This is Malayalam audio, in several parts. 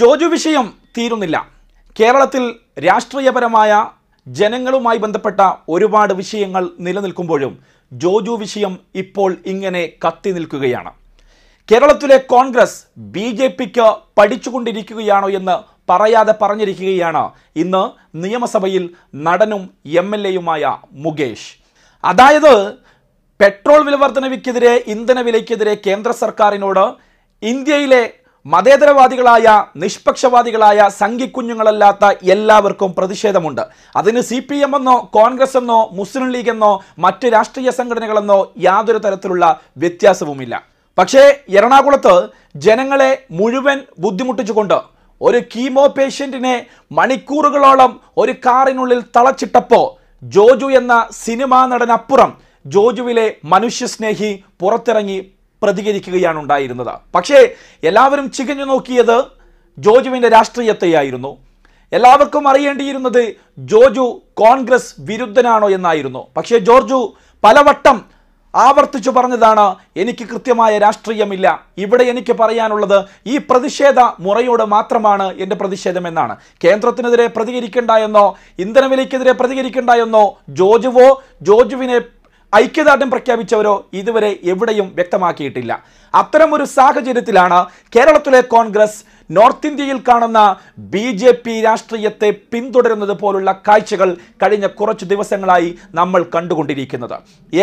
ജോജു വിഷയം തീരുന്നില്ല കേരളത്തിൽ രാഷ്ട്രീയപരമായ ജനങ്ങളുമായി ബന്ധപ്പെട്ട ഒരുപാട് വിഷയങ്ങൾ നിലനിൽക്കുമ്പോഴും ജോജു വിഷയം ഇപ്പോൾ ഇങ്ങനെ കത്തി നിൽക്കുകയാണ് കേരളത്തിലെ കോൺഗ്രസ് ബി ജെ പിക്ക് പഠിച്ചുകൊണ്ടിരിക്കുകയാണോ എന്ന് പറയാതെ പറഞ്ഞിരിക്കുകയാണ് ഇന്ന് നിയമസഭയിൽ നടനും എം എൽ എയുമായ മുകേഷ് അതായത് പെട്രോൾ വിലവർദ്ധനവിക്കെതിരെ ഇന്ധന വിലയ്ക്കെതിരെ കേന്ദ്ര സർക്കാരിനോട് ഇന്ത്യയിലെ മതേതരവാദികളായ നിഷ്പക്ഷവാദികളായ സംഘിക്കുഞ്ഞുങ്ങളല്ലാത്ത എല്ലാവർക്കും പ്രതിഷേധമുണ്ട് അതിന് സി പി എം എന്നോ കോൺഗ്രസ് എന്നോ മുസ്ലിം ലീഗ് എന്നോ മറ്റ് രാഷ്ട്രീയ സംഘടനകളെന്നോ യാതൊരു തരത്തിലുള്ള വ്യത്യാസവുമില്ല പക്ഷേ എറണാകുളത്ത് ജനങ്ങളെ മുഴുവൻ ബുദ്ധിമുട്ടിച്ചുകൊണ്ട് ഒരു കീമോ പേഷ്യൻറ്റിനെ മണിക്കൂറുകളോളം ഒരു കാറിനുള്ളിൽ തളച്ചിട്ടപ്പോൾ ജോജു എന്ന സിനിമാ നടനപ്പുറം ജോജുവിലെ മനുഷ്യസ്നേഹി പുറത്തിറങ്ങി പ്രതികരിക്കുകയാണ് ഉണ്ടായിരുന്നത് പക്ഷേ എല്ലാവരും ചികഞ്ഞു നോക്കിയത് ജോജുവിൻ്റെ രാഷ്ട്രീയത്തെയായിരുന്നു എല്ലാവർക്കും അറിയേണ്ടിയിരുന്നത് ജോജു കോൺഗ്രസ് വിരുദ്ധനാണോ എന്നായിരുന്നു പക്ഷേ ജോർജു പലവട്ടം ആവർത്തിച്ചു പറഞ്ഞതാണ് എനിക്ക് കൃത്യമായ രാഷ്ട്രീയമില്ല ഇവിടെ എനിക്ക് പറയാനുള്ളത് ഈ പ്രതിഷേധ മുറയോട് മാത്രമാണ് എൻ്റെ പ്രതിഷേധമെന്നാണ് കേന്ദ്രത്തിനെതിരെ പ്രതികരിക്കേണ്ട എന്നോ ഇന്ധനവിലയ്ക്കെതിരെ പ്രതികരിക്കേണ്ട എന്നോ ജോജുവോ ജോജുവിനെ ഐക്യദാർഢ്യം പ്രഖ്യാപിച്ചവരോ ഇതുവരെ എവിടെയും വ്യക്തമാക്കിയിട്ടില്ല അത്തരമൊരു സാഹചര്യത്തിലാണ് കേരളത്തിലെ കോൺഗ്രസ് നോർത്ത് ഇന്ത്യയിൽ കാണുന്ന ബി ജെ പി രാഷ്ട്രീയത്തെ പിന്തുടരുന്നത് പോലുള്ള കാഴ്ചകൾ കഴിഞ്ഞ കുറച്ച് ദിവസങ്ങളായി നമ്മൾ കണ്ടുകൊണ്ടിരിക്കുന്നത്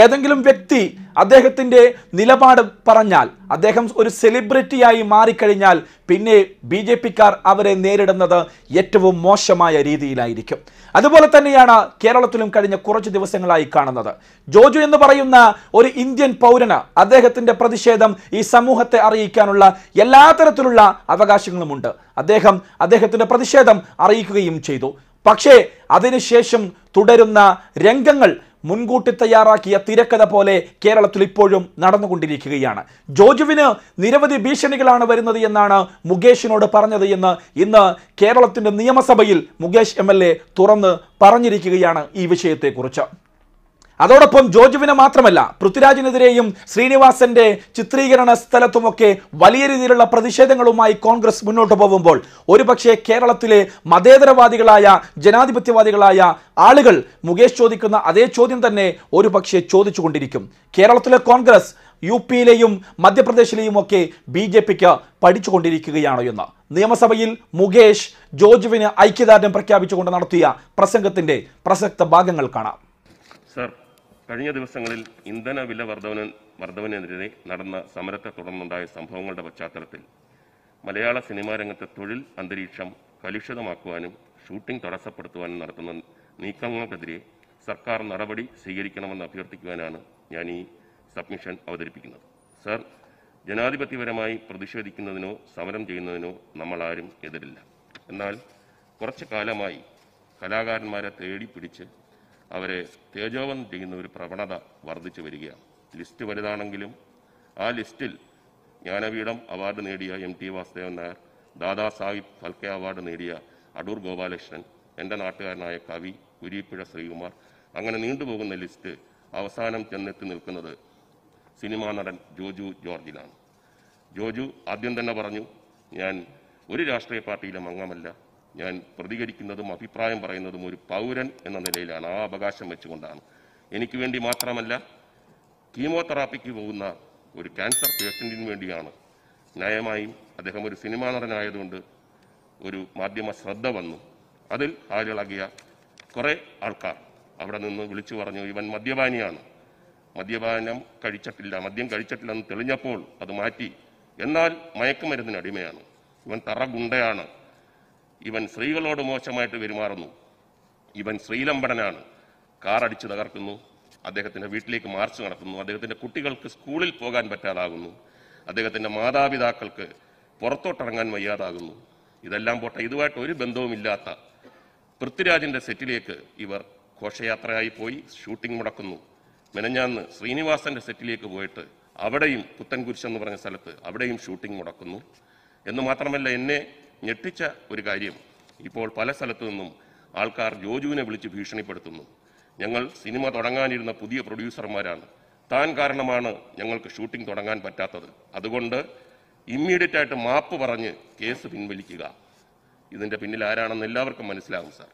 ഏതെങ്കിലും വ്യക്തി അദ്ദേഹത്തിൻ്റെ നിലപാട് പറഞ്ഞാൽ അദ്ദേഹം ഒരു സെലിബ്രിറ്റിയായി മാറിക്കഴിഞ്ഞാൽ പിന്നെ ബി ജെ പിക്കാർ അവരെ നേരിടുന്നത് ഏറ്റവും മോശമായ രീതിയിലായിരിക്കും അതുപോലെ തന്നെയാണ് കേരളത്തിലും കഴിഞ്ഞ കുറച്ച് ദിവസങ്ങളായി കാണുന്നത് ജോജു എന്ന് പറയുന്ന ഒരു ഇന്ത്യൻ പൗരന് അദ്ദേഹത്തിൻ്റെ പ്രതിഷേധം ഈ സമൂഹത്തെ അറിയിക്കാനുള്ള എല്ലാ തരത്തിലുള്ള അവകാശങ്ങളുമുണ്ട് അദ്ദേഹം അദ്ദേഹത്തിൻ്റെ പ്രതിഷേധം അറിയിക്കുകയും ചെയ്തു പക്ഷേ അതിനുശേഷം തുടരുന്ന രംഗങ്ങൾ മുൻകൂട്ടി തയ്യാറാക്കിയ തിരക്കഥ പോലെ കേരളത്തിൽ ഇപ്പോഴും നടന്നുകൊണ്ടിരിക്കുകയാണ് ജോജുവിന് നിരവധി ഭീഷണികളാണ് വരുന്നത് എന്നാണ് മുകേഷിനോട് പറഞ്ഞത് എന്ന് ഇന്ന് കേരളത്തിൻ്റെ നിയമസഭയിൽ മുകേഷ് എം തുറന്ന് പറഞ്ഞിരിക്കുകയാണ് ഈ വിഷയത്തെക്കുറിച്ച് അതോടൊപ്പം ജോജുവിനെ മാത്രമല്ല പൃഥ്വിരാജിനെതിരെയും ശ്രീനിവാസന്റെ ചിത്രീകരണ സ്ഥലത്തുമൊക്കെ വലിയ രീതിയിലുള്ള പ്രതിഷേധങ്ങളുമായി കോൺഗ്രസ് മുന്നോട്ട് പോകുമ്പോൾ ഒരുപക്ഷെ കേരളത്തിലെ മതേതരവാദികളായ ജനാധിപത്യവാദികളായ ആളുകൾ മുകേഷ് ചോദിക്കുന്ന അതേ ചോദ്യം തന്നെ ഒരുപക്ഷെ ചോദിച്ചുകൊണ്ടിരിക്കും കേരളത്തിലെ കോൺഗ്രസ് യു പിയിലെയും മധ്യപ്രദേശിലെയും ഒക്കെ ബി ജെ പിക്ക് പഠിച്ചുകൊണ്ടിരിക്കുകയാണ് എന്ന് നിയമസഭയിൽ മുകേഷ് ജോജുവിന് ഐക്യദാർഢ്യം പ്രഖ്യാപിച്ചുകൊണ്ട് നടത്തിയ പ്രസംഗത്തിന്റെ പ്രസക്ത ഭാഗങ്ങൾ കാണാം സർ കഴിഞ്ഞ ദിവസങ്ങളിൽ ഇന്ധന വില വർധവന വർധവനെതിരെ നടന്ന സമരത്തെ തുടർന്നുണ്ടായ സംഭവങ്ങളുടെ പശ്ചാത്തലത്തിൽ മലയാള സിനിമാ രംഗത്തെ തൊഴിൽ അന്തരീക്ഷം കലുഷിതമാക്കുവാനും ഷൂട്ടിംഗ് തടസ്സപ്പെടുത്തുവാനും നടത്തുന്ന നീക്കങ്ങൾക്കെതിരെ സർക്കാർ നടപടി സ്വീകരിക്കണമെന്ന് അഭ്യർത്ഥിക്കുവാനാണ് ഞാൻ ഈ സബ്മിഷൻ അവതരിപ്പിക്കുന്നത് സർ ജനാധിപത്യപരമായി പ്രതിഷേധിക്കുന്നതിനോ സമരം ചെയ്യുന്നതിനോ നമ്മളാരും എതിരില്ല എന്നാൽ കുറച്ചു കാലമായി കലാകാരന്മാരെ തേടി പിടിച്ച് അവരെ തേജോവം ചെയ്യുന്ന ഒരു പ്രവണത വർദ്ധിച്ചു വരികയാണ് ലിസ്റ്റ് വലുതാണെങ്കിലും ആ ലിസ്റ്റിൽ ജ്ഞാനപീഠം അവാർഡ് നേടിയ M T Vasudevan Nair Dadasaheb Phalke award നേടിയ അടൂർ ഗോപാലകൃഷ്ണൻ എൻ്റെ നാട്ടുകാരനായ കവി കുരിപ്പുഴ ശ്രീകുമാർ അങ്ങനെ നീണ്ടുപോകുന്ന ലിസ്റ്റ് അവസാനം ചെന്നെത്തി നിൽക്കുന്നത് സിനിമാ നടൻ ജോജു ജോർജിനാണ് ജോജു ആദ്യം തന്നെ പറഞ്ഞു ഞാൻ ഒരു രാഷ്ട്രീയ പാർട്ടിയിലും അംഗമല്ല ഞാൻ പ്രതികരിക്കുന്നതും അഭിപ്രായം പറയുന്നതും ഒരു പൗരൻ എന്ന നിലയിലാണ് ആ അവകാശം വെച്ചുകൊണ്ടാണ് എനിക്ക് വേണ്ടി മാത്രമല്ല കീമോതെറാപ്പിക്ക് പോകുന്ന ഒരു ക്യാൻസർ പേഷ്യൻറ്റിന് വേണ്ടിയാണ് ന്യായമായും അദ്ദേഹം ഒരു സിനിമാ നടനായതുകൊണ്ട് ഒരു മാധ്യമ ശ്രദ്ധ വന്നു അതിൽ ആളിളകിയ കുറേ ആൾക്കാർ അവിടെ നിന്ന് വിളിച്ചു പറഞ്ഞു ഇവൻ മദ്യപാനിയാണ് മദ്യപാനം കഴിച്ചിട്ടില്ല മദ്യം കഴിച്ചിട്ടില്ലെന്ന് തെളിഞ്ഞപ്പോൾ അത് മാറ്റി എന്നാൽ മയക്കുമരുന്നിന് അടിമയാണ് ഇവൻ തറ ഗുണ്ടയാണ് ഇവൻ സ്ത്രീകളോട് മോശമായിട്ട് പെരുമാറുന്നു ഇവൻ ശ്രീലംബടനാണ് കാറടിച്ച് തകർക്കുന്നു അദ്ദേഹത്തിൻ്റെ വീട്ടിലേക്ക് മാർച്ച് നടത്തുന്നു അദ്ദേഹത്തിൻ്റെ കുട്ടികൾക്ക് സ്കൂളിൽ പോകാൻ പറ്റാതാകുന്നു അദ്ദേഹത്തിൻ്റെ മാതാപിതാക്കൾക്ക് പുറത്തോട്ടിറങ്ങാൻ വയ്യാതാകുന്നു ഇതെല്ലാം പോട്ടെ ഇതുമായിട്ട് ഒരു ബന്ധവുമില്ലാത്ത പൃഥ്വിരാജിൻ്റെ സെറ്റിലേക്ക് ഇവർ ഘോഷയാത്രയായി പോയി ഷൂട്ടിംഗ് മുടക്കുന്നു മെനഞ്ഞാന്ന് ശ്രീനിവാസൻ്റെ സെറ്റിലേക്ക് പോയിട്ട് അവിടെയും പുത്തൻകുരിശ് എന്ന് പറഞ്ഞ സ്ഥലത്ത് അവിടെയും ഷൂട്ടിംഗ് മുടക്കുന്നു എന്ന് മാത്രമല്ല എന്നെ ഞെട്ടിച്ച ഒരു കാര്യം ഇപ്പോൾ പല സ്ഥലത്തു നിന്നും ആൾക്കാർ ജോജുവിനെ വിളിച്ച് ഭീഷണിപ്പെടുത്തുന്നു ഞങ്ങൾ സിനിമ തുടങ്ങാനിരുന്ന പുതിയ പ്രൊഡ്യൂസർമാരാണ് താൻ കാരണമാണ് ഞങ്ങൾക്ക് ഷൂട്ടിംഗ് തുടങ്ങാൻ പറ്റാത്തത് അതുകൊണ്ട് ഇമ്മീഡിയറ്റ് ആയിട്ട് മാപ്പ് പറഞ്ഞ് കേസ് പിൻവലിക്കുക ഇതിൻ്റെ പിന്നിൽ ആരാണെന്ന് എല്ലാവർക്കും മനസ്സിലാകും സാർ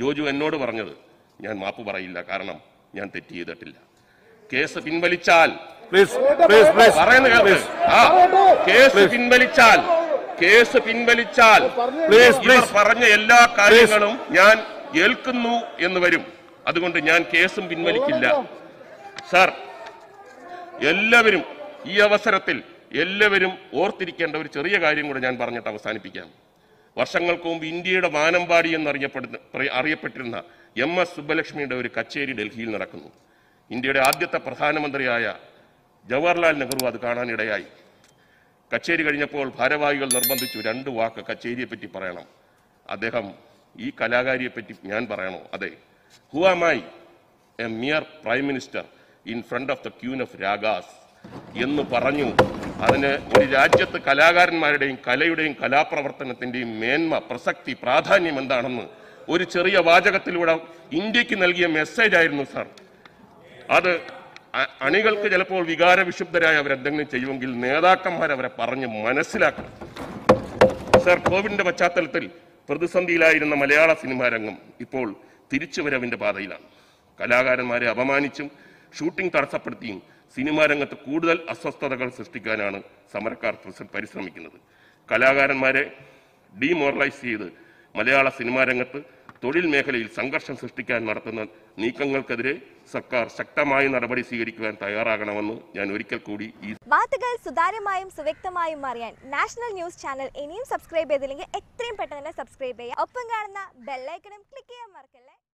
ജോജു എന്നോട് പറഞ്ഞത് ഞാൻ മാപ്പ് പറയില്ല കാരണം ഞാൻ തെറ്റ് ചെയ്തിട്ടില്ല കേസ് പിൻവലിച്ചാൽ കേസ് പിൻവലിച്ചാൽ കേസ് പിൻവലിച്ചാൽ പറഞ്ഞ എല്ലാ കാര്യങ്ങളും ഞാൻ ഏൽക്കുന്നു എന്ന് വരും അതുകൊണ്ട് ഞാൻ കേസും പിൻവലിക്കില്ല സാർ എല്ലാവരും ഈ അവസരത്തിൽ എല്ലാവരും ഓർത്തിരിക്കേണ്ട ഒരു ചെറിയ കാര്യം കൂടെ ഞാൻ പറഞ്ഞിട്ട് അവസാനിപ്പിക്കാം വർഷങ്ങൾക്ക് മുമ്പ് ഇന്ത്യയുടെ വാനമ്പാടി എന്ന് അറിയപ്പെടുന്ന അറിയപ്പെട്ടിരുന്ന എം എസ് സുബ്ബലക്ഷ്മിയുടെ ഒരു കച്ചേരി ഡൽഹിയിൽ നടക്കുന്നു ഇന്ത്യയുടെ ആദ്യത്തെ പ്രധാനമന്ത്രിയായ ജവഹർലാൽ നെഹ്റു അത് കാണാനിടയായി കച്ചേരി കഴിഞ്ഞപ്പോൾ ഭാരവാഹികൾ നിർബന്ധിച്ചു രണ്ട് വാക്ക് കച്ചേരിയെ പറ്റി പറയണം അദ്ദേഹം ഈ കലാകാരിയെ പറ്റി ഞാൻ പറയണോ അതെ who am I a mere prime minister in front of the queen of ragas എന്ന് പറഞ്ഞു അതിന് ഒരു രാജ്യത്ത് കലാകാരന്മാരുടെയും കലയുടെയും കലാപ്രവർത്തനത്തിന്റെയും മേന്മ പ്രസക്തി പ്രാധാന്യം എന്താണെന്ന് ഒരു ചെറിയ വാചകത്തിലൂടെ ഇന്ത്യക്ക് നൽകിയ മെസ്സേജ് ആയിരുന്നു സാർ അത് അണികൾക്ക് ചിലപ്പോൾ വികാരവിശുദ്ധരായ അവരെന്തെങ്കിലും ചെയ്യുമെങ്കിൽ നേതാക്കന്മാർ അവരെ പറഞ്ഞ് മനസ്സിലാക്കണം സർ കോവിഡിന്റെ പശ്ചാത്തലത്തിൽ പ്രതിസന്ധിയിലായിരുന്ന മലയാള സിനിമാ രംഗം ഇപ്പോൾ തിരിച്ചുവരവിന്റെ പാതയിലാണ് കലാകാരന്മാരെ അപമാനിച്ചും ഷൂട്ടിംഗ് തടസ്സപ്പെടുത്തിയും സിനിമാ രംഗത്ത് കൂടുതൽ അസ്വസ്ഥതകൾ സൃഷ്ടിക്കാനാണ് സമരക്കാർ പരിശ്രമിക്കുന്നത് കലാകാരന്മാരെ ഡീമോറലൈസ് ചെയ്ത് മലയാള സിനിമാ രംഗത്ത് തൊഴിൽ മേഖലയിൽ സംഘർഷം സൃഷ്ടിക്കാൻ നടത്തുന്ന നീക്കങ്ങൾക്കെതിരെ സർക്കാർ ശക്തമായ നടപടി സ്വീകരിക്കുവാൻ തയ്യാറാകണമെന്ന് ഞാൻ ഒരിക്കൽ കൂടി ഈ വാർത്തകൾ സുതാര്യമായും സുവ്യക്തമായും അറിയാൻ നാഷണൽ ന്യൂസ് ചാനൽ ഇനിയും സബ്സ്ക്രൈബ് ചെയ്തില്ലെങ്കിൽ എത്രയും പെട്ടെന്ന് തന്നെ സബ്സ്ക്രൈബ് ചെയ്യുക ഒപ്പം കാണുന്ന ബെല്ലൈക്കണും ക്ലിക്ക് ചെയ്യാൻ മറക്കല്ലേ